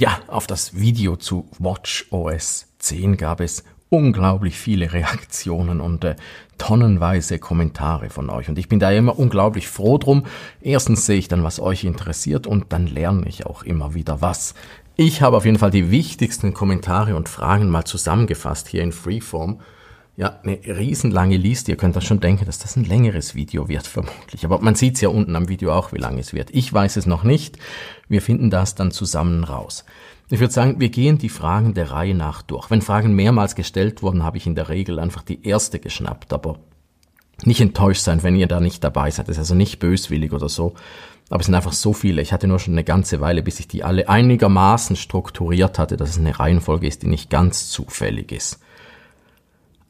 Ja, auf das Video zu Watch OS 10 gab es unglaublich viele Reaktionen und äh, tonnenweise Kommentare von euch. Und ich bin da immer unglaublich froh drum. Erstens sehe ich dann, was euch interessiert und dann lerne ich auch immer wieder was. Ich habe auf jeden Fall die wichtigsten Kommentare und Fragen mal zusammengefasst hier in Freeform. Ja, eine riesenlange Liste. Ihr könnt das schon denken, dass das ein längeres Video wird, vermutlich. Aber man sieht es ja unten am Video auch, wie lang es wird. Ich weiß es noch nicht. Wir finden das dann zusammen raus. Ich würde sagen, wir gehen die Fragen der Reihe nach durch. Wenn Fragen mehrmals gestellt wurden, habe ich in der Regel einfach die erste geschnappt, aber nicht enttäuscht sein, wenn ihr da nicht dabei seid. Das ist also nicht böswillig oder so. Aber es sind einfach so viele. Ich hatte nur schon eine ganze Weile, bis ich die alle einigermaßen strukturiert hatte, dass es eine Reihenfolge ist, die nicht ganz zufällig ist.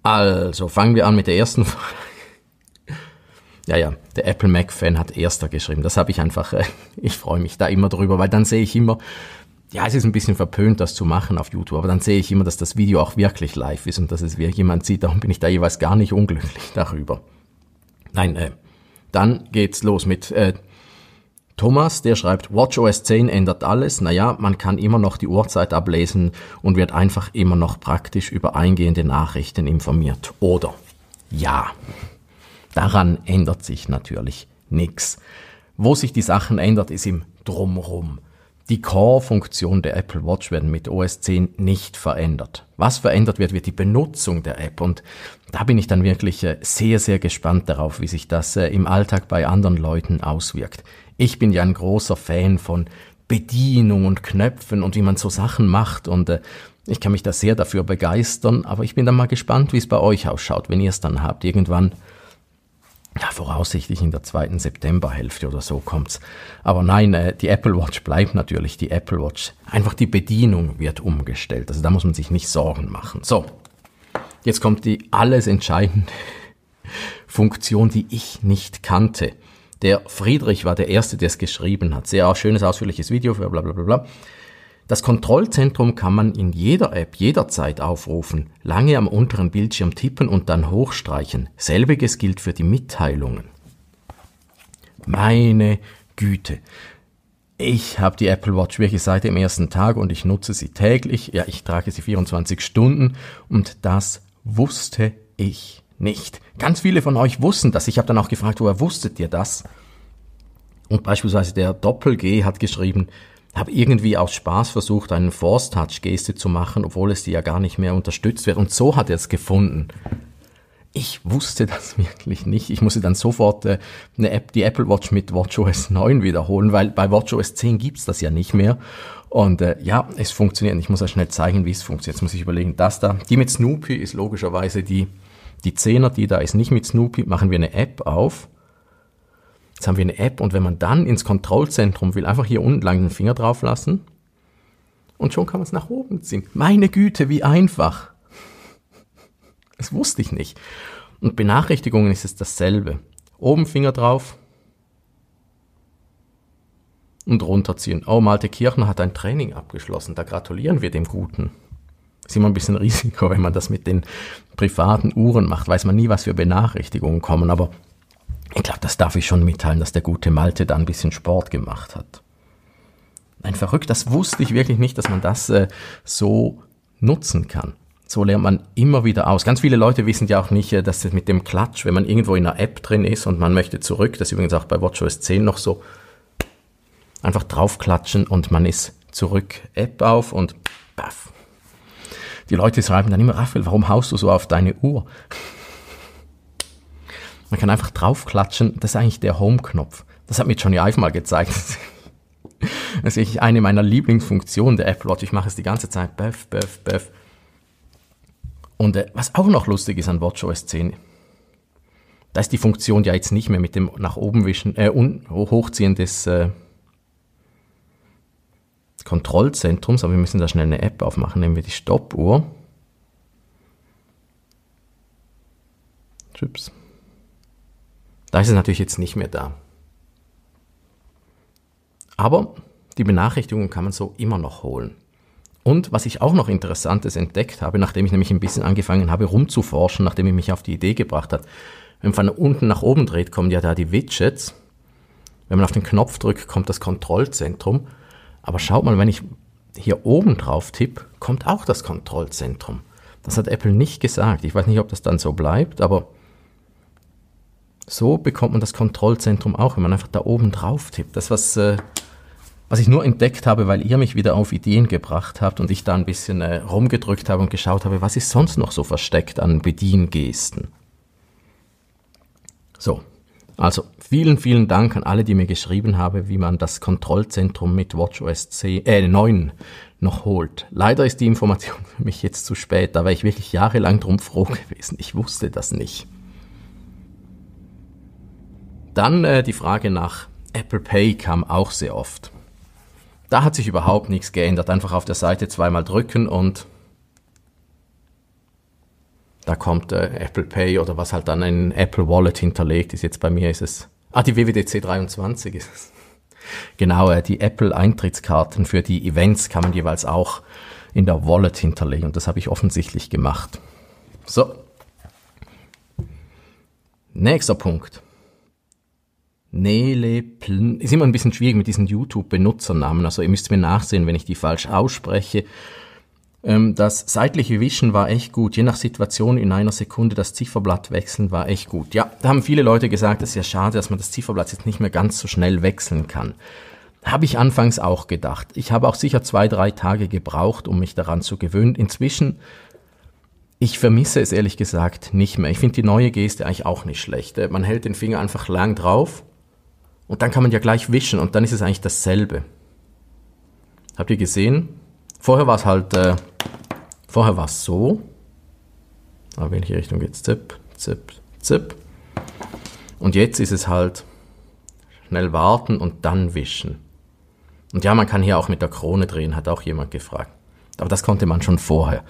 Also fangen wir an mit der ersten Frage. Ja, ja, der Apple Mac-Fan hat erster geschrieben. Das habe ich einfach, äh, ich freue mich da immer drüber, weil dann sehe ich immer, ja, es ist ein bisschen verpönt, das zu machen auf YouTube, aber dann sehe ich immer, dass das Video auch wirklich live ist und dass es jemand sieht. Darum bin ich da jeweils gar nicht unglücklich darüber. Nein, äh, dann geht's los mit äh, Thomas, der schreibt, WatchOS 10 ändert alles. Naja, man kann immer noch die Uhrzeit ablesen und wird einfach immer noch praktisch über eingehende Nachrichten informiert. Oder ja, daran ändert sich natürlich nichts. Wo sich die Sachen ändert, ist im Drumrum. Die core funktionen der Apple Watch werden mit OS 10 nicht verändert. Was verändert wird, wird die Benutzung der App. Und da bin ich dann wirklich äh, sehr, sehr gespannt darauf, wie sich das äh, im Alltag bei anderen Leuten auswirkt. Ich bin ja ein großer Fan von Bedienung und Knöpfen und wie man so Sachen macht und äh, ich kann mich da sehr dafür begeistern, aber ich bin dann mal gespannt, wie es bei euch ausschaut, wenn ihr es dann habt. Irgendwann, ja, voraussichtlich in der zweiten Septemberhälfte oder so kommt's. Aber nein, äh, die Apple Watch bleibt natürlich die Apple Watch. Einfach die Bedienung wird umgestellt. Also da muss man sich nicht Sorgen machen. So. Jetzt kommt die alles entscheidende Funktion, die ich nicht kannte. Der Friedrich war der Erste, der es geschrieben hat. Sehr schönes, ausführliches Video für bla bla bla bla. Das Kontrollzentrum kann man in jeder App jederzeit aufrufen, lange am unteren Bildschirm tippen und dann hochstreichen. Selbiges gilt für die Mitteilungen. Meine Güte. Ich habe die Apple Watch wirklich seit dem ersten Tag und ich nutze sie täglich. Ja, ich trage sie 24 Stunden und das wusste ich nicht. Ganz viele von euch wussten das. Ich habe dann auch gefragt, woher wusstet ihr das? Und beispielsweise der Doppel-G hat geschrieben, habe irgendwie aus Spaß versucht, einen Force-Touch-Geste zu machen, obwohl es die ja gar nicht mehr unterstützt wird. Und so hat er es gefunden. Ich wusste das wirklich nicht. Ich musste dann sofort äh, eine App, die Apple Watch mit WatchOS 9 wiederholen, weil bei WatchOS 10 gibt's das ja nicht mehr. Und äh, ja, es funktioniert. Ich muss ja schnell zeigen, wie es funktioniert. Jetzt muss ich überlegen, das da. Die mit Snoopy ist logischerweise die die Zehner, die da ist nicht mit Snoopy, machen wir eine App auf. Jetzt haben wir eine App und wenn man dann ins Kontrollzentrum will, einfach hier unten lang den Finger drauf lassen und schon kann man es nach oben ziehen. Meine Güte, wie einfach. Das wusste ich nicht. Und Benachrichtigungen ist es dasselbe. Oben Finger drauf und runterziehen. Oh, Malte Kirchner hat ein Training abgeschlossen. Da gratulieren wir dem Guten ist immer ein bisschen Risiko, wenn man das mit den privaten Uhren macht, weiß man nie, was für Benachrichtigungen kommen, aber ich glaube, das darf ich schon mitteilen, dass der gute Malte da ein bisschen Sport gemacht hat. Ein verrückt, das wusste ich wirklich nicht, dass man das äh, so nutzen kann. So lernt man immer wieder aus. Ganz viele Leute wissen ja auch nicht, äh, dass es mit dem Klatsch, wenn man irgendwo in einer App drin ist und man möchte zurück, das ist übrigens auch bei WatchOS 10 noch so, einfach draufklatschen und man ist zurück. App auf und paff. Die Leute schreiben dann immer, Raphael, warum haust du so auf deine Uhr? Man kann einfach draufklatschen, das ist eigentlich der Home-Knopf. Das hat mir Johnny Ive mal gezeigt. Das ist eine meiner Lieblingsfunktionen der Apple Watch. Ich mache es die ganze Zeit. Böff, böff, böff. Und äh, was auch noch lustig ist an WatchOS 10, da ist die Funktion ja jetzt nicht mehr mit dem nach oben wischen, äh, hochziehen des äh, Kontrollzentrums, aber wir müssen da schnell eine App aufmachen, nehmen wir die Stoppuhr. Chips. Da ist es natürlich jetzt nicht mehr da. Aber die Benachrichtigung kann man so immer noch holen. Und was ich auch noch Interessantes entdeckt habe, nachdem ich nämlich ein bisschen angefangen habe rumzuforschen, nachdem ich mich auf die Idee gebracht hat, wenn man von unten nach oben dreht, kommen ja da die Widgets. Wenn man auf den Knopf drückt, kommt das Kontrollzentrum. Aber schaut mal, wenn ich hier oben drauf tippe, kommt auch das Kontrollzentrum. Das hat Apple nicht gesagt. Ich weiß nicht, ob das dann so bleibt, aber so bekommt man das Kontrollzentrum auch, wenn man einfach da oben drauf tippt. Das, was, äh, was ich nur entdeckt habe, weil ihr mich wieder auf Ideen gebracht habt und ich da ein bisschen äh, rumgedrückt habe und geschaut habe, was ist sonst noch so versteckt an Bediengesten. So, also vielen, vielen Dank an alle, die mir geschrieben haben, wie man das Kontrollzentrum mit WatchOS 10, äh, 9 noch holt. Leider ist die Information für mich jetzt zu spät, da wäre ich wirklich jahrelang drum froh gewesen. Ich wusste das nicht. Dann äh, die Frage nach Apple Pay kam auch sehr oft. Da hat sich überhaupt nichts geändert. Einfach auf der Seite zweimal drücken und da kommt äh, Apple Pay oder was halt dann ein Apple Wallet hinterlegt ist. Jetzt bei mir ist es. Ah, die WWDC 23 ist es. Genau, äh, die Apple-Eintrittskarten für die Events kann man jeweils auch in der Wallet hinterlegen. Und das habe ich offensichtlich gemacht. So. Nächster Punkt. Nele Pln. Ist immer ein bisschen schwierig mit diesen YouTube-Benutzernamen. Also ihr müsst mir nachsehen, wenn ich die falsch ausspreche. Ähm, das seitliche Wischen war echt gut. Je nach Situation in einer Sekunde das Zifferblatt wechseln war echt gut. Ja, da haben viele Leute gesagt, es ist ja schade, dass man das Zifferblatt jetzt nicht mehr ganz so schnell wechseln kann. Habe ich anfangs auch gedacht. Ich habe auch sicher zwei, drei Tage gebraucht, um mich daran zu gewöhnen. Inzwischen, ich vermisse es ehrlich gesagt nicht mehr. Ich finde die neue Geste eigentlich auch nicht schlecht. Äh, man hält den Finger einfach lang drauf und dann kann man ja gleich wischen und dann ist es eigentlich dasselbe. Habt ihr gesehen? Vorher war es halt äh, Vorher war es so. Aber in welche Richtung geht es? Zip, zip, zip. Und jetzt ist es halt schnell warten und dann wischen. Und ja, man kann hier auch mit der Krone drehen, hat auch jemand gefragt. Aber das konnte man schon vorher.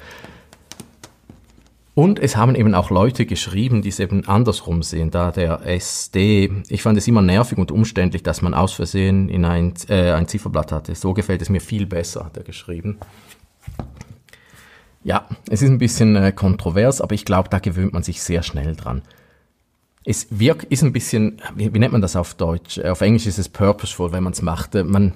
Und es haben eben auch Leute geschrieben, die es eben andersrum sehen, da der SD, ich fand es immer nervig und umständlich, dass man aus Versehen in ein, äh, ein Zifferblatt hatte. So gefällt es mir viel besser, hat er geschrieben. Ja, es ist ein bisschen äh, kontrovers, aber ich glaube, da gewöhnt man sich sehr schnell dran. Es wirkt, ist ein bisschen, wie, wie nennt man das auf Deutsch? Äh, auf Englisch ist es purposeful, wenn man es macht. Äh, man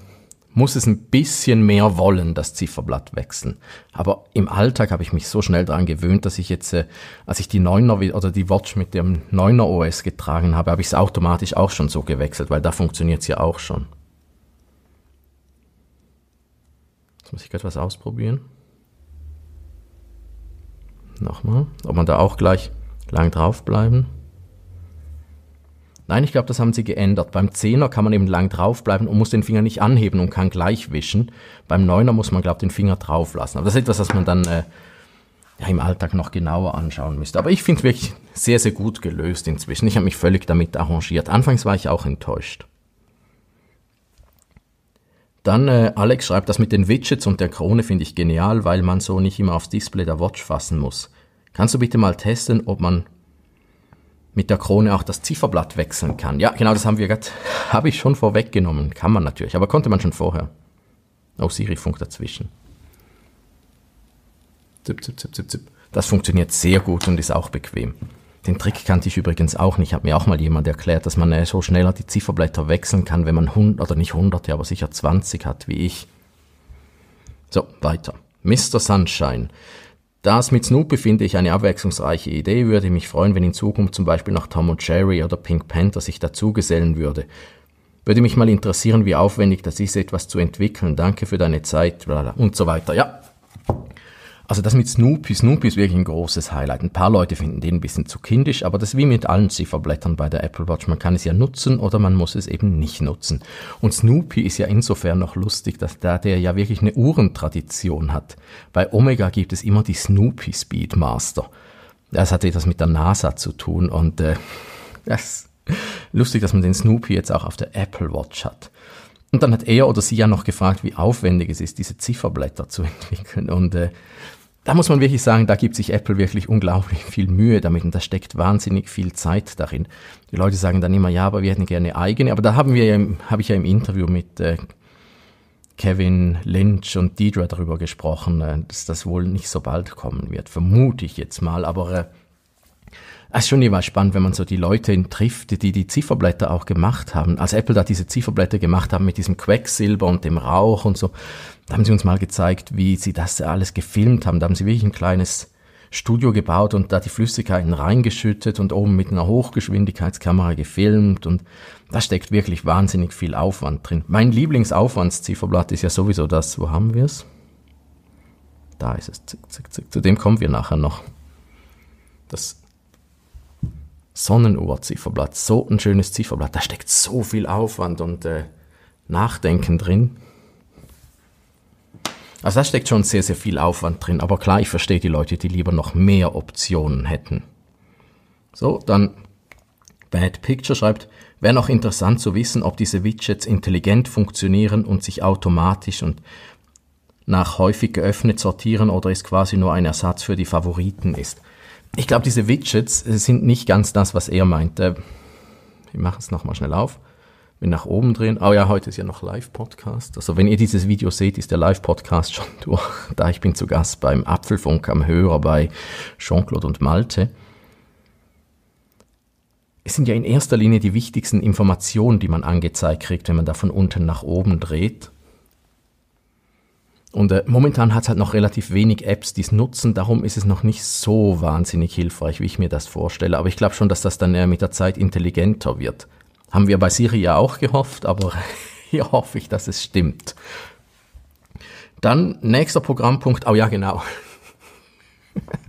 muss es ein bisschen mehr wollen, das Zifferblatt wechseln. Aber im Alltag habe ich mich so schnell daran gewöhnt, dass ich jetzt, äh, als ich die Neuner oder die Watch mit dem Neuner OS getragen habe, habe ich es automatisch auch schon so gewechselt, weil da funktioniert es ja auch schon. Jetzt muss ich gerade was ausprobieren. Nochmal. Ob man da auch gleich lang draufbleiben? Nein, ich glaube, das haben sie geändert. Beim Zehner kann man eben lang draufbleiben und muss den Finger nicht anheben und kann gleich wischen. Beim Neuner muss man, glaube ich, den Finger drauf lassen. Aber das ist etwas, was man dann äh, ja, im Alltag noch genauer anschauen müsste. Aber ich finde es wirklich sehr, sehr gut gelöst inzwischen. Ich habe mich völlig damit arrangiert. Anfangs war ich auch enttäuscht. Dann äh, Alex schreibt, das mit den Widgets und der Krone finde ich genial, weil man so nicht immer aufs Display der Watch fassen muss. Kannst du bitte mal testen, ob man mit der Krone auch das Zifferblatt wechseln kann? Ja, genau, das haben wir gerade, habe ich schon vorweggenommen. Kann man natürlich, aber konnte man schon vorher. Auch oh, Siri funkt dazwischen. Zip, zip, zip, zip, zip. Das funktioniert sehr gut und ist auch bequem. Den Trick kannte ich übrigens auch nicht. Hat mir auch mal jemand erklärt, dass man äh, so schneller die Zifferblätter wechseln kann, wenn man 100 oder nicht 100, aber sicher 20 hat wie ich. So, weiter. Mr. Sunshine. Das mit Snoopy finde ich eine abwechslungsreiche Idee, würde mich freuen, wenn in Zukunft zum Beispiel noch Tom und Jerry oder Pink Panther sich dazugesellen würde. Würde mich mal interessieren, wie aufwendig das ist, etwas zu entwickeln. Danke für deine Zeit und so weiter. Ja, also das mit Snoopy, Snoopy ist wirklich ein großes Highlight. Ein paar Leute finden den ein bisschen zu kindisch, aber das ist wie mit allen Zifferblättern bei der Apple Watch. Man kann es ja nutzen oder man muss es eben nicht nutzen. Und Snoopy ist ja insofern noch lustig, dass da der ja wirklich eine Uhrentradition hat. Bei Omega gibt es immer die Snoopy Speedmaster. Das hat etwas mit der NASA zu tun und äh, das ist lustig, dass man den Snoopy jetzt auch auf der Apple Watch hat. Und dann hat er oder sie ja noch gefragt, wie aufwendig es ist, diese Zifferblätter zu entwickeln. Und äh, da muss man wirklich sagen, da gibt sich Apple wirklich unglaublich viel Mühe damit und da steckt wahnsinnig viel Zeit darin. Die Leute sagen dann immer, ja, aber wir hätten gerne eigene, aber da haben wir ja, habe ich ja im Interview mit äh, Kevin Lynch und Deidre darüber gesprochen, äh, dass das wohl nicht so bald kommen wird, vermute ich jetzt mal, aber äh, es ist schon immer spannend, wenn man so die Leute trifft, die die Zifferblätter auch gemacht haben. Als Apple da diese Zifferblätter gemacht haben mit diesem Quecksilber und dem Rauch und so, da haben sie uns mal gezeigt, wie sie das alles gefilmt haben. Da haben sie wirklich ein kleines Studio gebaut und da die Flüssigkeiten reingeschüttet und oben mit einer Hochgeschwindigkeitskamera gefilmt und da steckt wirklich wahnsinnig viel Aufwand drin. Mein Lieblingsaufwandszifferblatt ist ja sowieso das, wo haben wir es? Da ist es, zick, zick, zick. Zu dem kommen wir nachher noch. Das Sonnenuhr-Zifferblatt, so ein schönes Zifferblatt, da steckt so viel Aufwand und äh, Nachdenken drin. Also da steckt schon sehr, sehr viel Aufwand drin, aber klar, ich verstehe die Leute, die lieber noch mehr Optionen hätten. So, dann Bad Picture schreibt, wäre noch interessant zu wissen, ob diese Widgets intelligent funktionieren und sich automatisch und nach häufig geöffnet sortieren oder es quasi nur ein Ersatz für die Favoriten ist ich glaube, diese Widgets äh, sind nicht ganz das, was er meinte. Äh, ich mache es nochmal schnell auf. Bin nach oben drehen. Oh ja, heute ist ja noch Live-Podcast. Also wenn ihr dieses Video seht, ist der Live-Podcast schon durch. Da ich bin zu Gast beim Apfelfunk am Hörer bei Jean-Claude und Malte. Es sind ja in erster Linie die wichtigsten Informationen, die man angezeigt kriegt, wenn man da von unten nach oben dreht. Und äh, momentan hat es halt noch relativ wenig Apps, die es nutzen. Darum ist es noch nicht so wahnsinnig hilfreich, wie ich mir das vorstelle. Aber ich glaube schon, dass das dann eher mit der Zeit intelligenter wird. Haben wir bei Siri ja auch gehofft, aber hier hoffe ich, dass es stimmt. Dann nächster Programmpunkt. Oh ja, genau.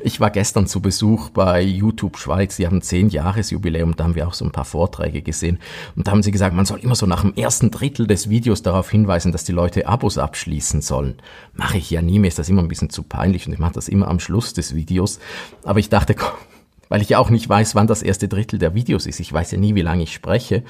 Ich war gestern zu Besuch bei YouTube Schweiz. Sie haben zehn Jahresjubiläum. Da haben wir auch so ein paar Vorträge gesehen. Und da haben sie gesagt, man soll immer so nach dem ersten Drittel des Videos darauf hinweisen, dass die Leute Abos abschließen sollen. Mache ich ja nie. mehr. ist das immer ein bisschen zu peinlich und ich mache das immer am Schluss des Videos. Aber ich dachte, komm, weil ich ja auch nicht weiß, wann das erste Drittel der Videos ist. Ich weiß ja nie, wie lange ich spreche.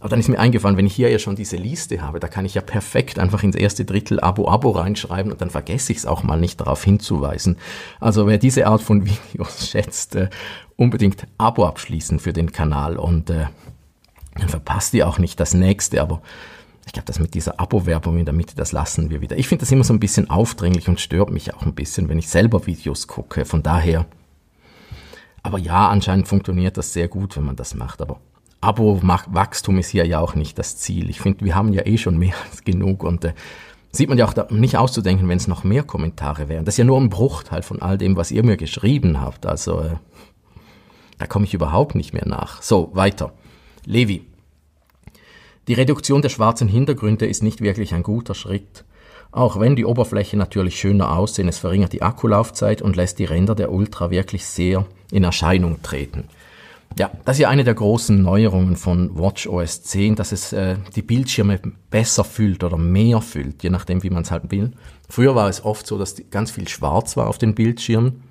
Aber dann ist mir eingefallen, wenn ich hier ja schon diese Liste habe, da kann ich ja perfekt einfach ins erste Drittel Abo-Abo reinschreiben und dann vergesse ich es auch mal nicht darauf hinzuweisen. Also wer diese Art von Videos schätzt, äh, unbedingt Abo abschließen für den Kanal und äh, dann verpasst ihr auch nicht das nächste. Aber ich glaube, das mit dieser Abo-Werbung in der Mitte, das lassen wir wieder. Ich finde das immer so ein bisschen aufdringlich und stört mich auch ein bisschen, wenn ich selber Videos gucke. Von daher. Aber ja, anscheinend funktioniert das sehr gut, wenn man das macht. Aber Abo-Wachstum ist hier ja auch nicht das Ziel. Ich finde, wir haben ja eh schon mehr als genug und äh, sieht man ja auch da, nicht auszudenken, wenn es noch mehr Kommentare wären. Das ist ja nur ein Bruchteil von all dem, was ihr mir geschrieben habt. Also äh, da komme ich überhaupt nicht mehr nach. So, weiter. Levi. Die Reduktion der schwarzen Hintergründe ist nicht wirklich ein guter Schritt. Auch wenn die Oberfläche natürlich schöner aussehen, es verringert die Akkulaufzeit und lässt die Ränder der Ultra wirklich sehr in Erscheinung treten. Ja, das ist ja eine der großen Neuerungen von WatchOS 10, dass es äh, die Bildschirme besser füllt oder mehr füllt, je nachdem, wie man es halt will. Früher war es oft so, dass ganz viel schwarz war auf den Bildschirmen.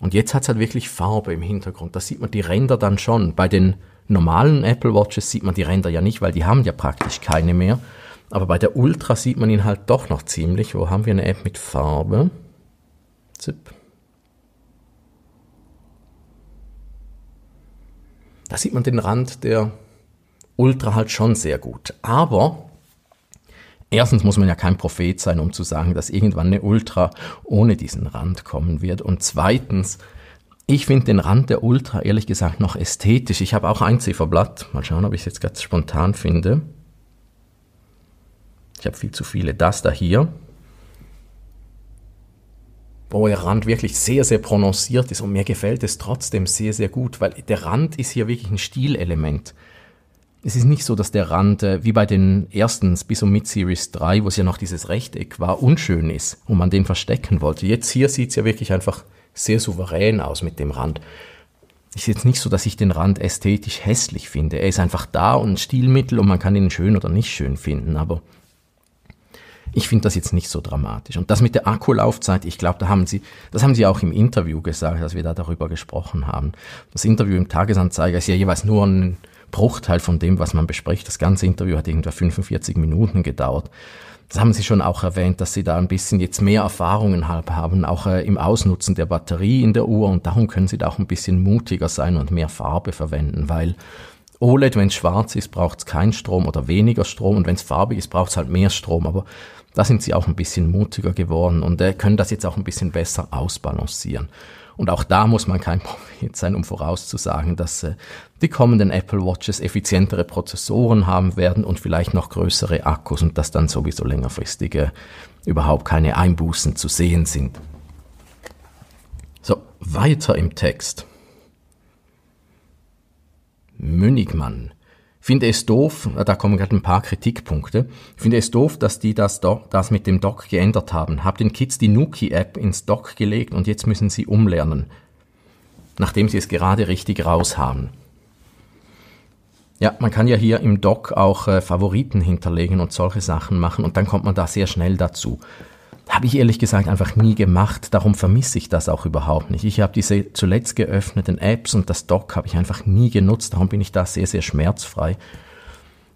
Und jetzt hat es halt wirklich Farbe im Hintergrund. Da sieht man die Ränder dann schon. Bei den normalen Apple Watches sieht man die Ränder ja nicht, weil die haben ja praktisch keine mehr. Aber bei der Ultra sieht man ihn halt doch noch ziemlich. Wo haben wir eine App mit Farbe? Zip. da sieht man den Rand der Ultra halt schon sehr gut. Aber erstens muss man ja kein Prophet sein, um zu sagen, dass irgendwann eine Ultra ohne diesen Rand kommen wird. Und zweitens, ich finde den Rand der Ultra ehrlich gesagt noch ästhetisch. Ich habe auch ein Zifferblatt. Mal schauen, ob ich es jetzt ganz spontan finde. Ich habe viel zu viele. Das da hier wo der Rand wirklich sehr, sehr prononciert ist und mir gefällt es trotzdem sehr, sehr gut, weil der Rand ist hier wirklich ein Stilelement. Es ist nicht so, dass der Rand, äh, wie bei den ersten bis um Mid-Series 3, wo es ja noch dieses Rechteck war, unschön ist und man den verstecken wollte. Jetzt hier sieht es ja wirklich einfach sehr souverän aus mit dem Rand. Ist jetzt nicht so, dass ich den Rand ästhetisch hässlich finde. Er ist einfach da und ein Stilmittel und man kann ihn schön oder nicht schön finden, aber ich finde das jetzt nicht so dramatisch. Und das mit der Akkulaufzeit, ich glaube, da haben Sie, das haben Sie auch im Interview gesagt, dass wir da darüber gesprochen haben. Das Interview im Tagesanzeiger ist ja jeweils nur ein Bruchteil von dem, was man bespricht. Das ganze Interview hat irgendwann 45 Minuten gedauert. Das haben Sie schon auch erwähnt, dass Sie da ein bisschen jetzt mehr Erfahrungen haben, auch äh, im Ausnutzen der Batterie in der Uhr und darum können Sie da auch ein bisschen mutiger sein und mehr Farbe verwenden, weil OLED, wenn es schwarz ist, braucht es keinen Strom oder weniger Strom und wenn es farbig ist, braucht es halt mehr Strom. Aber da sind sie auch ein bisschen mutiger geworden und äh, können das jetzt auch ein bisschen besser ausbalancieren. Und auch da muss man kein Profit sein, um vorauszusagen, dass äh, die kommenden Apple Watches effizientere Prozessoren haben werden und vielleicht noch größere Akkus und dass dann sowieso längerfristige äh, überhaupt keine Einbußen zu sehen sind. So, weiter im Text. Mönigmann. Finde es doof, da kommen gerade ein paar Kritikpunkte. Finde es doof, dass die das, Do das mit dem Doc geändert haben. Hab den Kids die Nuki-App ins Doc gelegt und jetzt müssen sie umlernen. Nachdem sie es gerade richtig raus haben. Ja, man kann ja hier im Doc auch äh, Favoriten hinterlegen und solche Sachen machen und dann kommt man da sehr schnell dazu. Habe ich ehrlich gesagt einfach nie gemacht. Darum vermisse ich das auch überhaupt nicht. Ich habe diese zuletzt geöffneten Apps und das Doc habe ich einfach nie genutzt. Darum bin ich da sehr, sehr schmerzfrei.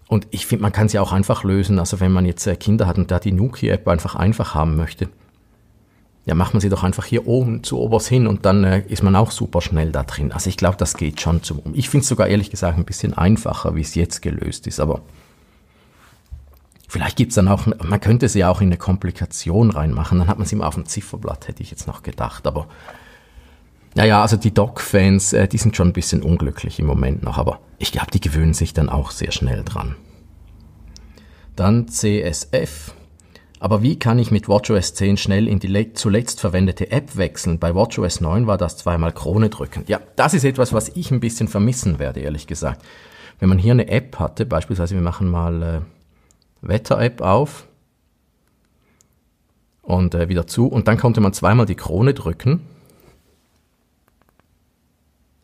Und ich finde, man kann sie ja auch einfach lösen. Also wenn man jetzt äh, Kinder hat und da die Nuki-App einfach einfach haben möchte, ja, macht man sie doch einfach hier oben zu Obers hin und dann äh, ist man auch super schnell da drin. Also ich glaube, das geht schon zum. Ich finde es sogar ehrlich gesagt ein bisschen einfacher, wie es jetzt gelöst ist, aber Vielleicht gibt es dann auch, man könnte sie ja auch in eine Komplikation reinmachen, dann hat man sie mal auf dem Zifferblatt, hätte ich jetzt noch gedacht, aber naja, also die Doc-Fans, äh, die sind schon ein bisschen unglücklich im Moment noch, aber ich glaube, die gewöhnen sich dann auch sehr schnell dran. Dann CSF. Aber wie kann ich mit WatchOS 10 schnell in die zuletzt verwendete App wechseln? Bei WatchOS 9 war das zweimal Krone drücken. Ja, das ist etwas, was ich ein bisschen vermissen werde, ehrlich gesagt. Wenn man hier eine App hatte, beispielsweise wir machen mal... Äh, Wetter-App auf und äh, wieder zu. Und dann konnte man zweimal die Krone drücken.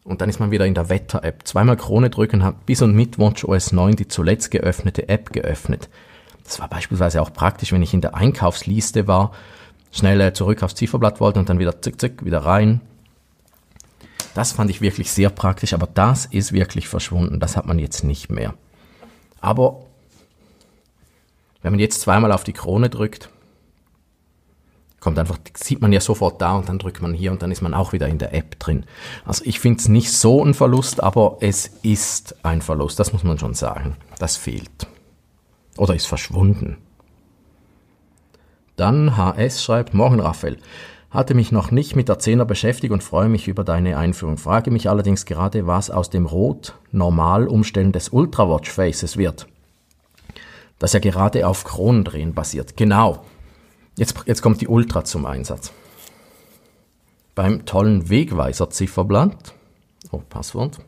Und dann ist man wieder in der Wetter-App. Zweimal Krone drücken, hat bis und mit WatchOS 9 die zuletzt geöffnete App geöffnet. Das war beispielsweise auch praktisch, wenn ich in der Einkaufsliste war, schnell äh, zurück aufs Zifferblatt wollte und dann wieder zick, zick, wieder rein. Das fand ich wirklich sehr praktisch, aber das ist wirklich verschwunden. Das hat man jetzt nicht mehr. Aber wenn man jetzt zweimal auf die Krone drückt, kommt einfach, sieht man ja sofort da und dann drückt man hier und dann ist man auch wieder in der App drin. Also ich finde es nicht so ein Verlust, aber es ist ein Verlust, das muss man schon sagen. Das fehlt. Oder ist verschwunden. Dann HS schreibt, morgen Raphael. Hatte mich noch nicht mit der Zehner beschäftigt und freue mich über deine Einführung. Frage mich allerdings gerade, was aus dem Rot-Normal-Umstellen des Ultra-Watch-Faces wird das ja gerade auf Kronendrehen basiert. Genau. Jetzt, jetzt kommt die Ultra zum Einsatz. Beim tollen Wegweiser-Zifferblatt, oh, Passwort,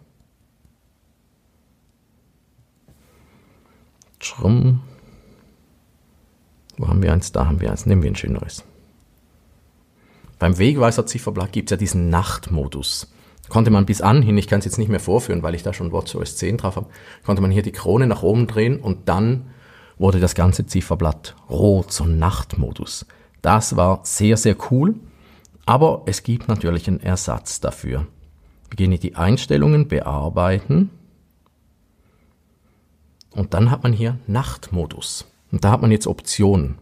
Schrumm. Wo haben wir eins? Da haben wir eins. Nehmen wir ein schöneres. Beim Wegweiser-Zifferblatt gibt es ja diesen Nachtmodus. Konnte man bis anhin, ich kann es jetzt nicht mehr vorführen, weil ich da schon WatchOS 10 drauf habe, konnte man hier die Krone nach oben drehen und dann wurde das ganze Zifferblatt rot, so Nachtmodus. Das war sehr, sehr cool, aber es gibt natürlich einen Ersatz dafür. Beginne die Einstellungen bearbeiten und dann hat man hier Nachtmodus. Und da hat man jetzt Optionen.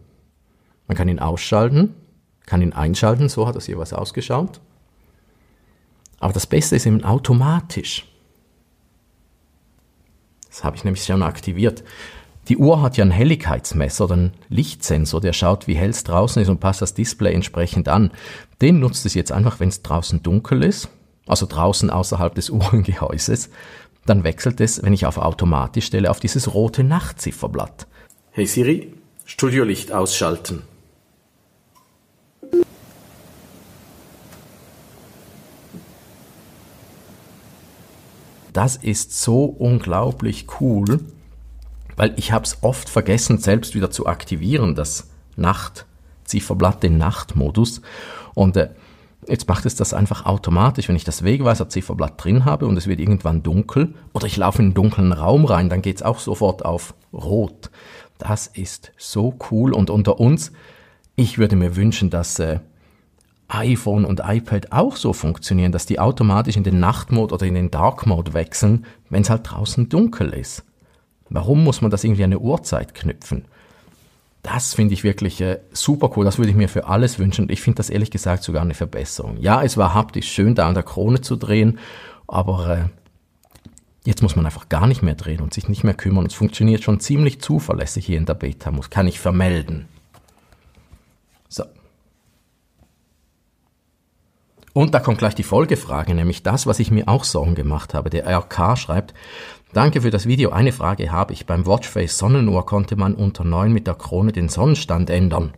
Man kann ihn ausschalten, kann ihn einschalten, so hat das jeweils ausgeschaut. Aber das Beste ist eben automatisch. Das habe ich nämlich schon aktiviert. Die Uhr hat ja ein Helligkeitsmesser oder einen Lichtsensor, der schaut, wie hell es draußen ist und passt das Display entsprechend an. Den nutzt es jetzt einfach, wenn es draußen dunkel ist, also draußen außerhalb des Uhrengehäuses, dann wechselt es, wenn ich auf automatisch stelle, auf dieses rote Nachtzifferblatt. Hey Siri, Studiolicht ausschalten. Das ist so unglaublich cool weil ich habe es oft vergessen, selbst wieder zu aktivieren, das Nachtzifferblatt, den Nachtmodus. Und äh, jetzt macht es das einfach automatisch. Wenn ich das Wegweiser-Zifferblatt drin habe und es wird irgendwann dunkel oder ich laufe in einen dunklen Raum rein, dann geht es auch sofort auf Rot. Das ist so cool und unter uns, ich würde mir wünschen, dass äh, iPhone und iPad auch so funktionieren, dass die automatisch in den Nachtmode oder in den Dark Mode wechseln, wenn es halt draußen dunkel ist. Warum muss man das irgendwie an eine Uhrzeit knüpfen? Das finde ich wirklich äh, super cool. Das würde ich mir für alles wünschen. Und ich finde das ehrlich gesagt sogar eine Verbesserung. Ja, es war haptisch schön, da an der Krone zu drehen, aber äh, jetzt muss man einfach gar nicht mehr drehen und sich nicht mehr kümmern. Es funktioniert schon ziemlich zuverlässig hier in der Beta. Muss kann ich vermelden. So. Und da kommt gleich die Folgefrage, nämlich das, was ich mir auch Sorgen gemacht habe. Der RK schreibt, Danke für das Video. Eine Frage habe ich. Beim Watchface Sonnenuhr konnte man unter 9 mit der Krone den Sonnenstand ändern.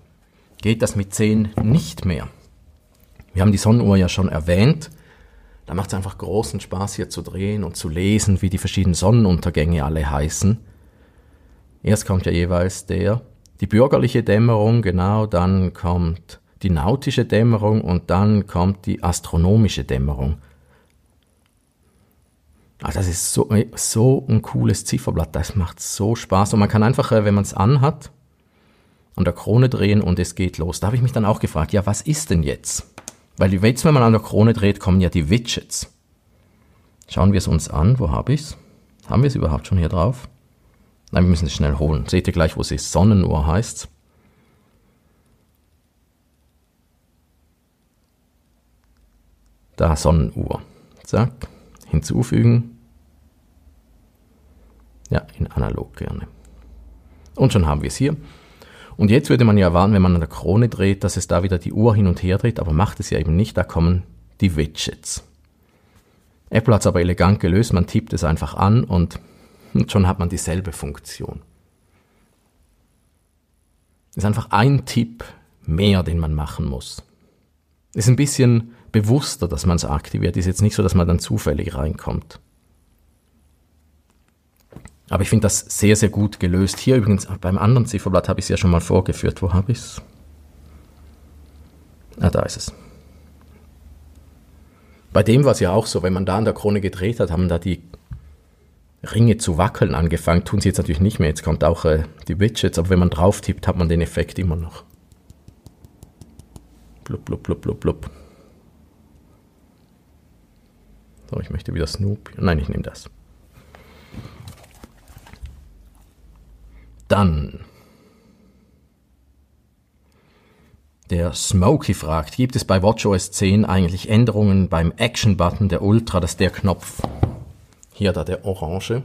Geht das mit 10 nicht mehr? Wir haben die Sonnenuhr ja schon erwähnt. Da macht es einfach großen Spaß hier zu drehen und zu lesen, wie die verschiedenen Sonnenuntergänge alle heißen. Erst kommt ja jeweils der, die bürgerliche Dämmerung, genau, dann kommt die nautische Dämmerung und dann kommt die astronomische Dämmerung. Also das ist so, äh, so ein cooles Zifferblatt, das macht so Spaß. Und man kann einfach, äh, wenn man es anhat, an der Krone drehen und es geht los. Da habe ich mich dann auch gefragt, ja, was ist denn jetzt? Weil jetzt, wenn man an der Krone dreht, kommen ja die Widgets. Schauen wir es uns an. Wo habe ich es? Haben wir es überhaupt schon hier drauf? Nein, wir müssen es schnell holen. Seht ihr gleich, wo es ist. Sonnenuhr heißt Da, Sonnenuhr. Zack. Hinzufügen. Ja, in analog gerne. Und schon haben wir es hier. Und jetzt würde man ja erwarten, wenn man an der Krone dreht, dass es da wieder die Uhr hin und her dreht, aber macht es ja eben nicht, da kommen die Widgets. Apple hat es aber elegant gelöst, man tippt es einfach an und, und schon hat man dieselbe Funktion. Es ist einfach ein Tipp mehr, den man machen muss. Es ist ein bisschen bewusster, dass man es aktiviert. Es ist jetzt nicht so, dass man dann zufällig reinkommt. Aber ich finde das sehr, sehr gut gelöst. Hier übrigens beim anderen Zifferblatt habe ich es ja schon mal vorgeführt. Wo habe ich es? Ah, da ist es. Bei dem war es ja auch so, wenn man da an der Krone gedreht hat, haben da die Ringe zu wackeln angefangen. Tun sie jetzt natürlich nicht mehr. Jetzt kommt auch äh, die Widgets, aber wenn man drauf tippt, hat man den Effekt immer noch. Blub, blub, blub, blub, blub. So, ich möchte wieder Snoop. Nein, ich nehme das. dann. Der Smokey fragt, gibt es bei WatchOS 10 eigentlich Änderungen beim Action-Button der Ultra, dass der Knopf hier da der orange?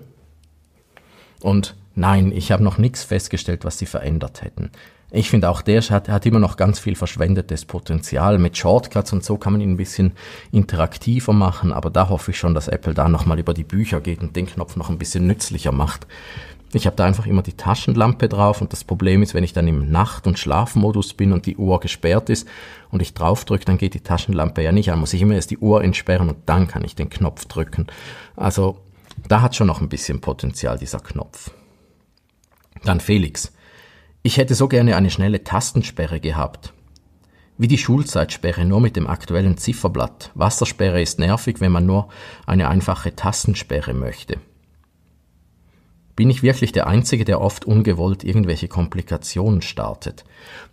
Und nein, ich habe noch nichts festgestellt, was sie verändert hätten. Ich finde auch der hat, hat immer noch ganz viel verschwendetes Potenzial. Mit Shortcuts und so kann man ihn ein bisschen interaktiver machen, aber da hoffe ich schon, dass Apple da nochmal über die Bücher geht und den Knopf noch ein bisschen nützlicher macht. Ich habe da einfach immer die Taschenlampe drauf und das Problem ist, wenn ich dann im Nacht- und Schlafmodus bin und die Uhr gesperrt ist und ich draufdrücke, dann geht die Taschenlampe ja nicht an. Muss ich immer erst die Uhr entsperren und dann kann ich den Knopf drücken. Also da hat schon noch ein bisschen Potenzial dieser Knopf. Dann Felix. Ich hätte so gerne eine schnelle Tastensperre gehabt. Wie die Schulzeitsperre nur mit dem aktuellen Zifferblatt. Wassersperre ist nervig, wenn man nur eine einfache Tastensperre möchte bin ich wirklich der Einzige, der oft ungewollt irgendwelche Komplikationen startet?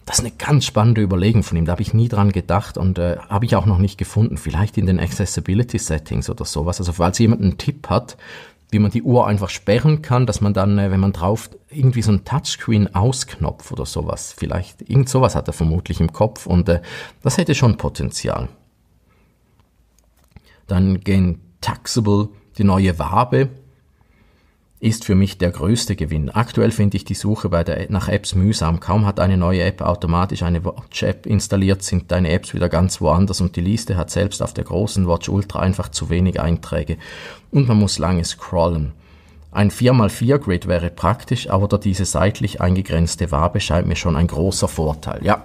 Das ist eine ganz spannende Überlegung von ihm. Da habe ich nie dran gedacht und äh, habe ich auch noch nicht gefunden. Vielleicht in den Accessibility Settings oder sowas. Also falls jemand einen Tipp hat, wie man die Uhr einfach sperren kann, dass man dann, äh, wenn man drauf irgendwie so ein Touchscreen-Ausknopf oder sowas, vielleicht irgend sowas hat er vermutlich im Kopf und äh, das hätte schon Potenzial. Dann gehen Taxable, die neue Wabe, ist für mich der größte Gewinn. Aktuell finde ich die Suche bei der, e- nach Apps mühsam. Kaum hat eine neue App automatisch eine Watch-App installiert, sind deine Apps wieder ganz woanders und die Liste hat selbst auf der großen Watch Ultra einfach zu wenig Einträge und man muss lange scrollen. Ein 4x4-Grid wäre praktisch, aber da diese seitlich eingegrenzte Wabe scheint mir schon ein großer Vorteil. Ja,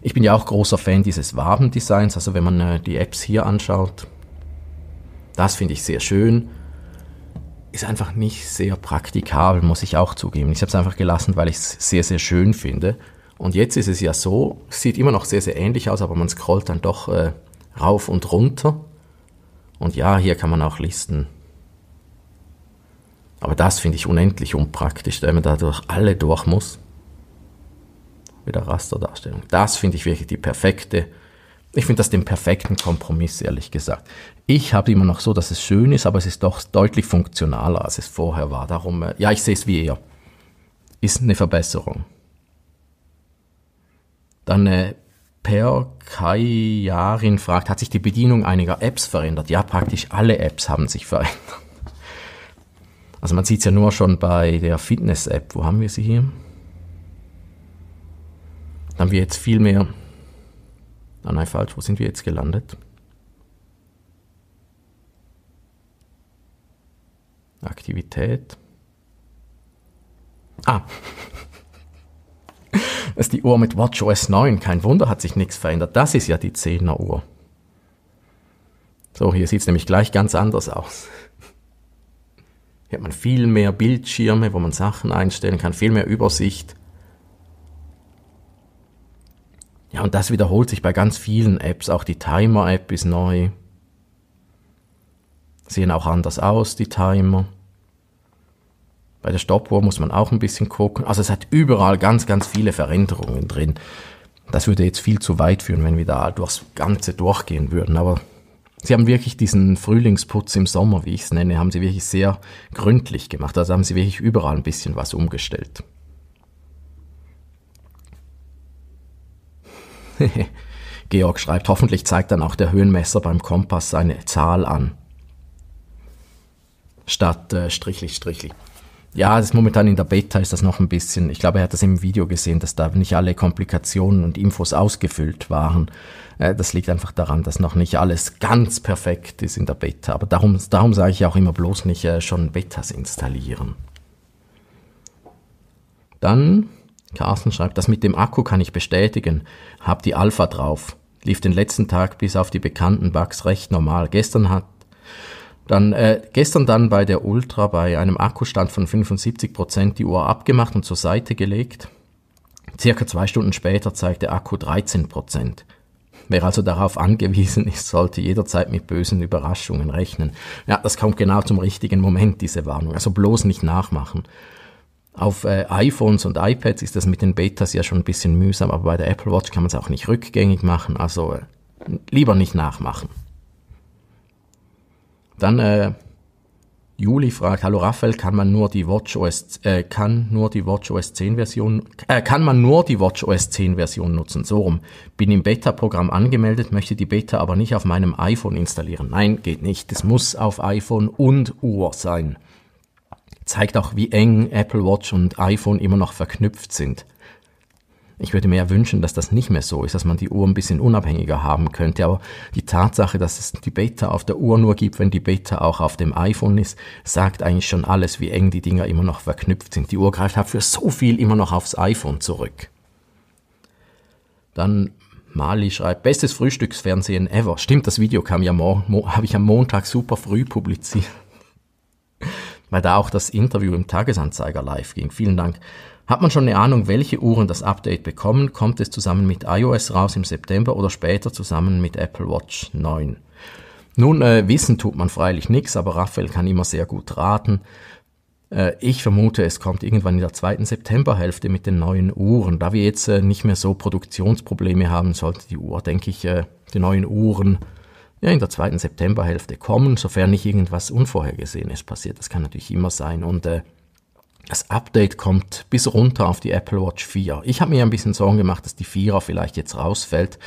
ich bin ja auch großer Fan dieses Wabendesigns, also wenn man äh, die Apps hier anschaut, das finde ich sehr schön ist einfach nicht sehr praktikabel, muss ich auch zugeben. Ich habe es einfach gelassen, weil ich es sehr, sehr schön finde. Und jetzt ist es ja so, sieht immer noch sehr, sehr ähnlich aus, aber man scrollt dann doch äh, rauf und runter. Und ja, hier kann man auch listen. Aber das finde ich unendlich unpraktisch, wenn man da durch alle durch muss. Wieder Rasterdarstellung. Das finde ich wirklich die perfekte ich finde das den perfekten Kompromiss, ehrlich gesagt. Ich habe immer noch so, dass es schön ist, aber es ist doch deutlich funktionaler, als es vorher war. Darum, äh, ja, ich sehe es wie ihr. Ist eine Verbesserung. Dann äh, Per Kajarin fragt, hat sich die Bedienung einiger Apps verändert? Ja, praktisch alle Apps haben sich verändert. Also man sieht es ja nur schon bei der Fitness-App. Wo haben wir sie hier? Da haben wir jetzt viel mehr Ah, nein, falsch. Wo sind wir jetzt gelandet? Aktivität. Ah. das ist die Uhr mit WatchOS 9. Kein Wunder, hat sich nichts verändert. Das ist ja die 10er Uhr. So, hier sieht es nämlich gleich ganz anders aus. Hier hat man viel mehr Bildschirme, wo man Sachen einstellen kann, viel mehr Übersicht. Ja, und das wiederholt sich bei ganz vielen Apps. Auch die Timer-App ist neu. Sehen auch anders aus, die Timer. Bei der Stoppuhr muss man auch ein bisschen gucken. Also es hat überall ganz, ganz viele Veränderungen drin. Das würde jetzt viel zu weit führen, wenn wir da durchs Ganze durchgehen würden. Aber sie haben wirklich diesen Frühlingsputz im Sommer, wie ich es nenne, haben sie wirklich sehr gründlich gemacht. Also haben sie wirklich überall ein bisschen was umgestellt. Georg schreibt, hoffentlich zeigt dann auch der Höhenmesser beim Kompass seine Zahl an. Statt äh, strichlich, Strichli. Ja, das ist momentan in der Beta ist das noch ein bisschen. Ich glaube, er hat das im Video gesehen, dass da nicht alle Komplikationen und Infos ausgefüllt waren. Äh, das liegt einfach daran, dass noch nicht alles ganz perfekt ist in der Beta. Aber darum, darum sage ich auch immer bloß nicht äh, schon Betas installieren. Dann Carsten schreibt, das mit dem Akku kann ich bestätigen. Hab die Alpha drauf. Lief den letzten Tag bis auf die bekannten Bugs recht normal. Gestern hat dann äh, gestern dann bei der Ultra bei einem Akkustand von 75 Prozent die Uhr abgemacht und zur Seite gelegt. Circa zwei Stunden später zeigt der Akku 13 Prozent. Wer also darauf angewiesen ist, sollte jederzeit mit bösen Überraschungen rechnen. Ja, das kommt genau zum richtigen Moment, diese Warnung. Also bloß nicht nachmachen. Auf äh, iPhones und iPads ist das mit den Betas ja schon ein bisschen mühsam, aber bei der Apple Watch kann man es auch nicht rückgängig machen, also äh, lieber nicht nachmachen. Dann äh, Juli fragt, hallo Raphael, kann man nur die Watch OS, äh, kann nur die Watch OS 10 Version, äh, kann man nur die Watch OS 10 Version nutzen? So rum. Bin im Beta-Programm angemeldet, möchte die Beta aber nicht auf meinem iPhone installieren. Nein, geht nicht. Das muss auf iPhone und Uhr sein zeigt auch, wie eng Apple Watch und iPhone immer noch verknüpft sind. Ich würde mir ja wünschen, dass das nicht mehr so ist, dass man die Uhr ein bisschen unabhängiger haben könnte. Aber die Tatsache, dass es die Beta auf der Uhr nur gibt, wenn die Beta auch auf dem iPhone ist, sagt eigentlich schon alles, wie eng die Dinger immer noch verknüpft sind. Die Uhr greift halt für so viel immer noch aufs iPhone zurück. Dann Mali schreibt, bestes Frühstücksfernsehen ever. Stimmt, das Video kam ja morgen, habe ich am Montag super früh publiziert weil da auch das Interview im Tagesanzeiger live ging. Vielen Dank. Hat man schon eine Ahnung, welche Uhren das Update bekommen? Kommt es zusammen mit iOS raus im September oder später zusammen mit Apple Watch 9? Nun, äh, wissen tut man freilich nichts, aber Raphael kann immer sehr gut raten. Äh, ich vermute, es kommt irgendwann in der zweiten Septemberhälfte mit den neuen Uhren. Da wir jetzt äh, nicht mehr so Produktionsprobleme haben, sollte die Uhr, denke ich, äh, die neuen Uhren ja, in der zweiten Septemberhälfte kommen, sofern nicht irgendwas Unvorhergesehenes passiert. Das kann natürlich immer sein. Und äh, das Update kommt bis runter auf die Apple Watch 4. Ich habe mir ein bisschen Sorgen gemacht, dass die 4er vielleicht jetzt rausfällt.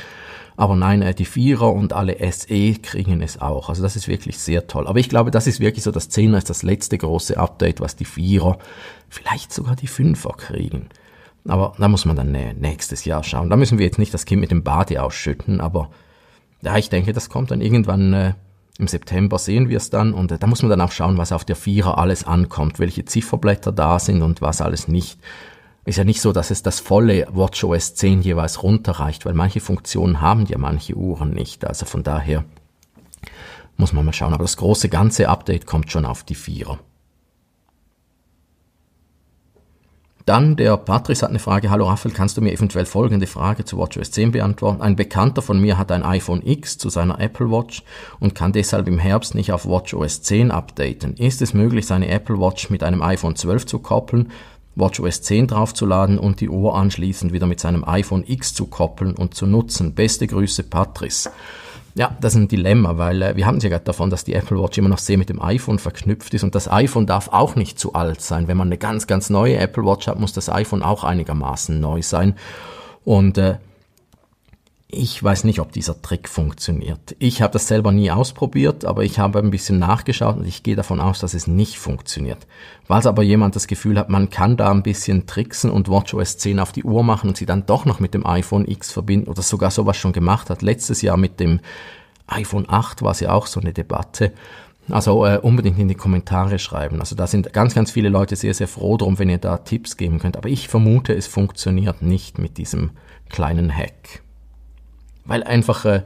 Aber nein, äh, die 4er und alle SE kriegen es auch. Also das ist wirklich sehr toll. Aber ich glaube, das ist wirklich so, das 10er ist das letzte große Update, was die 4er, vielleicht sogar die 5er kriegen. Aber da muss man dann nächstes Jahr schauen. Da müssen wir jetzt nicht das Kind mit dem Bade ausschütten, aber ja, ich denke, das kommt dann irgendwann äh, im September, sehen wir es dann. Und äh, da muss man dann auch schauen, was auf der Vierer alles ankommt, welche Zifferblätter da sind und was alles nicht. Ist ja nicht so, dass es das volle WatchOS 10 jeweils runterreicht, weil manche Funktionen haben ja manche Uhren nicht. Also von daher muss man mal schauen. Aber das große ganze Update kommt schon auf die Vierer. Dann der Patrice hat eine Frage. Hallo Raffel, kannst du mir eventuell folgende Frage zu WatchOS 10 beantworten? Ein Bekannter von mir hat ein iPhone X zu seiner Apple Watch und kann deshalb im Herbst nicht auf WatchOS 10 updaten. Ist es möglich, seine Apple Watch mit einem iPhone 12 zu koppeln, WatchOS 10 draufzuladen und die Uhr anschließend wieder mit seinem iPhone X zu koppeln und zu nutzen? Beste Grüße, Patrice. Ja, das ist ein Dilemma, weil äh, wir haben es ja gerade davon, dass die Apple Watch immer noch sehr mit dem iPhone verknüpft ist und das iPhone darf auch nicht zu alt sein. Wenn man eine ganz, ganz neue Apple Watch hat, muss das iPhone auch einigermaßen neu sein. Und äh, ich weiß nicht, ob dieser Trick funktioniert. Ich habe das selber nie ausprobiert, aber ich habe ein bisschen nachgeschaut und ich gehe davon aus, dass es nicht funktioniert. Falls aber jemand das Gefühl hat, man kann da ein bisschen tricksen und WatchOS 10 auf die Uhr machen und sie dann doch noch mit dem iPhone X verbinden oder sogar sowas schon gemacht hat, letztes Jahr mit dem iPhone 8 war es ja auch so eine Debatte, also äh, unbedingt in die Kommentare schreiben. Also da sind ganz, ganz viele Leute sehr, sehr froh drum, wenn ihr da Tipps geben könnt. Aber ich vermute, es funktioniert nicht mit diesem kleinen Hack weil einfach äh,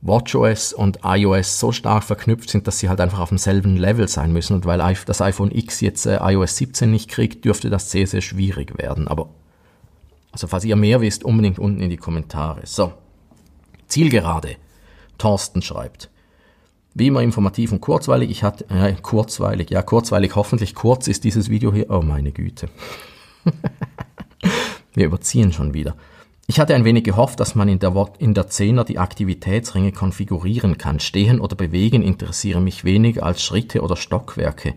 WatchOS und iOS so stark verknüpft sind, dass sie halt einfach auf demselben Level sein müssen. Und weil das iPhone X jetzt äh, iOS 17 nicht kriegt, dürfte das sehr, sehr schwierig werden. Aber also falls ihr mehr wisst, unbedingt unten in die Kommentare. So, Zielgerade. Thorsten schreibt. Wie immer informativ und kurzweilig. Ich hatte, äh, kurzweilig, ja, kurzweilig, hoffentlich kurz ist dieses Video hier. Oh meine Güte. Wir überziehen schon wieder. Ich hatte ein wenig gehofft, dass man in der, Wort in der Zehner die Aktivitätsringe konfigurieren kann. Stehen oder Bewegen interessiere mich weniger als Schritte oder Stockwerke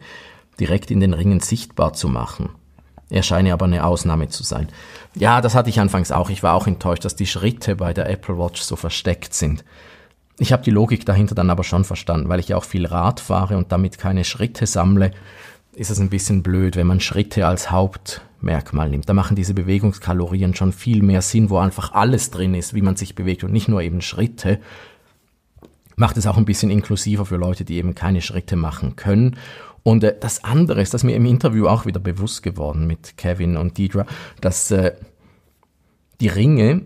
direkt in den Ringen sichtbar zu machen. Er scheine aber eine Ausnahme zu sein. Ja, das hatte ich anfangs auch. Ich war auch enttäuscht, dass die Schritte bei der Apple Watch so versteckt sind. Ich habe die Logik dahinter dann aber schon verstanden, weil ich ja auch viel Rad fahre und damit keine Schritte sammle, ist es ein bisschen blöd, wenn man Schritte als Haupt Merkmal nimmt. Da machen diese Bewegungskalorien schon viel mehr Sinn, wo einfach alles drin ist, wie man sich bewegt und nicht nur eben Schritte. Macht es auch ein bisschen inklusiver für Leute, die eben keine Schritte machen können. Und äh, das andere ist, dass mir im Interview auch wieder bewusst geworden mit Kevin und Deidre, dass äh, die Ringe,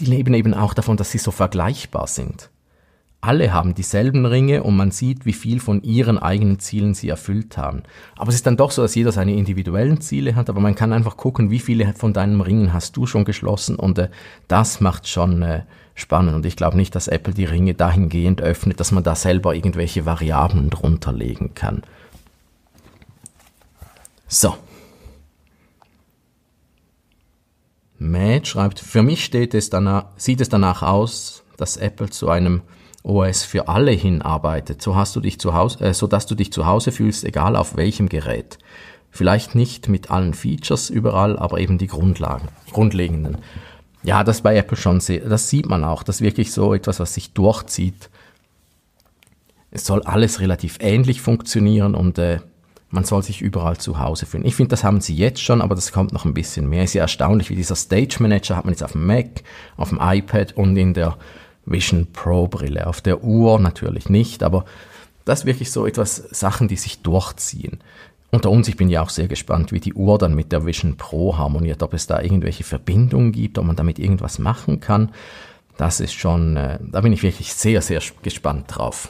die leben eben auch davon, dass sie so vergleichbar sind. Alle haben dieselben Ringe und man sieht, wie viel von ihren eigenen Zielen sie erfüllt haben. Aber es ist dann doch so, dass jeder seine individuellen Ziele hat, aber man kann einfach gucken, wie viele von deinen Ringen hast du schon geschlossen und äh, das macht schon äh, spannend. Und ich glaube nicht, dass Apple die Ringe dahingehend öffnet, dass man da selber irgendwelche Variablen drunter legen kann. So. Matt schreibt, für mich steht es danach, sieht es danach aus, dass Apple zu einem OS für alle hinarbeitet, so hast du dich zu Hause, äh, so du dich zu Hause fühlst, egal auf welchem Gerät. Vielleicht nicht mit allen Features überall, aber eben die Grundlagen, grundlegenden. Ja, das bei Apple schon, das sieht man auch, dass wirklich so etwas, was sich durchzieht. Es soll alles relativ ähnlich funktionieren und äh, man soll sich überall zu Hause fühlen. Ich finde, das haben sie jetzt schon, aber das kommt noch ein bisschen mehr. Ist ja erstaunlich, wie dieser Stage Manager hat man jetzt auf dem Mac, auf dem iPad und in der Vision Pro Brille. Auf der Uhr natürlich nicht, aber das ist wirklich so etwas Sachen, die sich durchziehen. Unter uns, ich bin ja auch sehr gespannt, wie die Uhr dann mit der Vision Pro harmoniert, ob es da irgendwelche Verbindungen gibt, ob man damit irgendwas machen kann. Das ist schon, äh, da bin ich wirklich sehr, sehr gespannt drauf.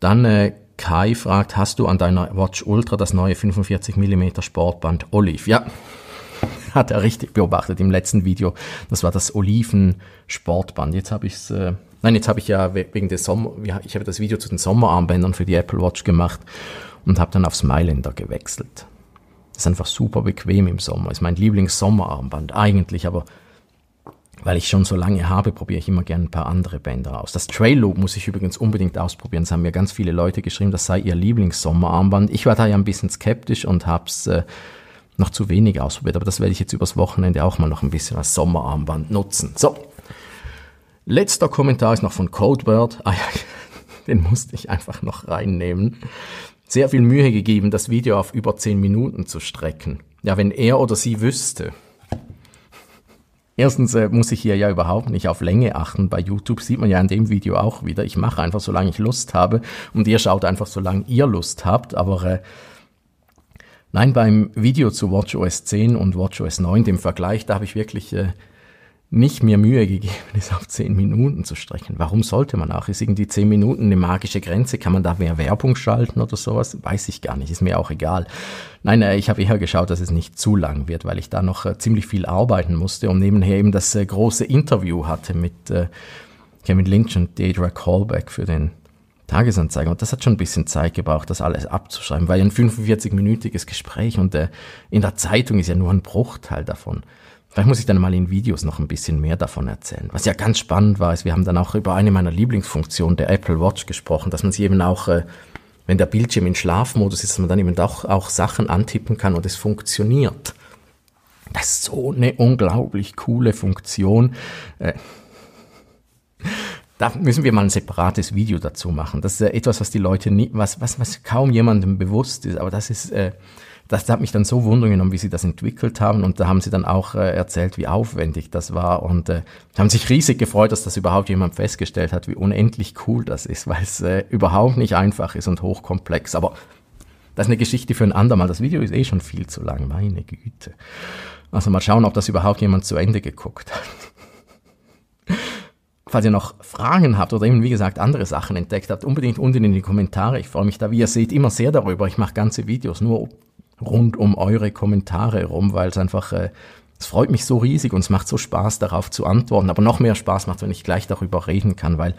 Dann äh, Kai fragt, hast du an deiner Watch Ultra das neue 45mm Sportband Olive? Ja, hat er richtig beobachtet im letzten Video. Das war das Oliven-Sportband. Jetzt habe ich es. Äh, nein, jetzt habe ich ja wegen des Sommer. Ich habe das Video zu den Sommerarmbändern für die Apple Watch gemacht und habe dann aufs Mailänder gewechselt. Ist einfach super bequem im Sommer. Ist mein Lieblings-Sommerarmband eigentlich, aber weil ich schon so lange habe, probiere ich immer gerne ein paar andere Bänder aus. Das Trail Loop muss ich übrigens unbedingt ausprobieren. Es haben mir ganz viele Leute geschrieben, das sei ihr Lieblingssommerarmband. Ich war da ja ein bisschen skeptisch und hab's äh, noch zu wenig ausprobiert, aber das werde ich jetzt übers Wochenende auch mal noch ein bisschen als Sommerarmband nutzen. So, letzter Kommentar ist noch von CodeWord. Ah, ja, den musste ich einfach noch reinnehmen. Sehr viel Mühe gegeben, das Video auf über 10 Minuten zu strecken. Ja, wenn er oder sie wüsste. Erstens äh, muss ich hier ja überhaupt nicht auf Länge achten. Bei YouTube sieht man ja in dem Video auch wieder. Ich mache einfach, solange ich Lust habe. Und ihr schaut einfach, solange ihr Lust habt. Aber äh, Nein, beim Video zu WatchOS 10 und WatchOS 9, dem Vergleich, da habe ich wirklich äh, nicht mehr Mühe gegeben, es auf 10 Minuten zu strecken. Warum sollte man auch? Ist irgendwie 10 Minuten eine magische Grenze? Kann man da mehr Werbung schalten oder sowas? Weiß ich gar nicht, ist mir auch egal. Nein, äh, ich habe eher geschaut, dass es nicht zu lang wird, weil ich da noch äh, ziemlich viel arbeiten musste und nebenher eben das äh, große Interview hatte mit Kevin Lynch und Deidre Callback für den Tagesanzeiger. Und das hat schon ein bisschen Zeit gebraucht, das alles abzuschreiben, weil ein 45-minütiges Gespräch und äh, in der Zeitung ist ja nur ein Bruchteil davon. Vielleicht muss ich dann mal in Videos noch ein bisschen mehr davon erzählen. Was ja ganz spannend war, ist, wir haben dann auch über eine meiner Lieblingsfunktionen, der Apple Watch, gesprochen, dass man sie eben auch, äh, wenn der Bildschirm in Schlafmodus ist, dass man dann eben auch, auch Sachen antippen kann und es funktioniert. Das ist so eine unglaublich coole Funktion. Äh, da müssen wir mal ein separates Video dazu machen. Das ist etwas, was die Leute nie, was, was, was kaum jemandem bewusst ist. Aber das ist, äh, das hat mich dann so wundern genommen, wie sie das entwickelt haben. Und da haben sie dann auch äh, erzählt, wie aufwendig das war. Und äh, haben sich riesig gefreut, dass das überhaupt jemand festgestellt hat, wie unendlich cool das ist, weil es äh, überhaupt nicht einfach ist und hochkomplex. Aber das ist eine Geschichte für ein andermal. Das Video ist eh schon viel zu lang, meine Güte. Also mal schauen, ob das überhaupt jemand zu Ende geguckt hat. Falls ihr noch Fragen habt oder eben wie gesagt andere Sachen entdeckt habt, unbedingt unten in die Kommentare. Ich freue mich da, wie ihr seht, immer sehr darüber. Ich mache ganze Videos nur rund um eure Kommentare rum, weil es einfach, äh, es freut mich so riesig und es macht so Spaß, darauf zu antworten. Aber noch mehr Spaß macht, wenn ich gleich darüber reden kann, weil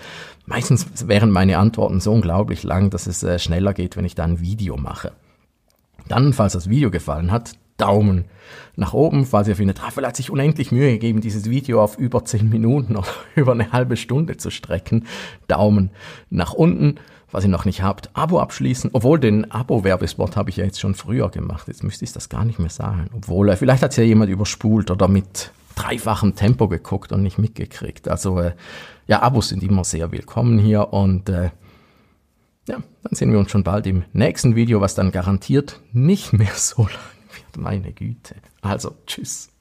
meistens wären meine Antworten so unglaublich lang, dass es äh, schneller geht, wenn ich da ein Video mache. Dann, falls das Video gefallen hat, Daumen nach oben, falls ihr findet, Raphael hat sich unendlich Mühe gegeben, dieses Video auf über 10 Minuten oder über eine halbe Stunde zu strecken. Daumen nach unten, falls ihr noch nicht habt. Abo abschließen, obwohl den Abo-Werbespot habe ich ja jetzt schon früher gemacht. Jetzt müsste ich das gar nicht mehr sagen. Obwohl, äh, vielleicht hat es ja jemand überspult oder mit dreifachem Tempo geguckt und nicht mitgekriegt. Also äh, ja, Abos sind immer sehr willkommen hier und äh, ja, dann sehen wir uns schon bald im nächsten Video, was dann garantiert nicht mehr so lang meine Güte. Also, tschüss.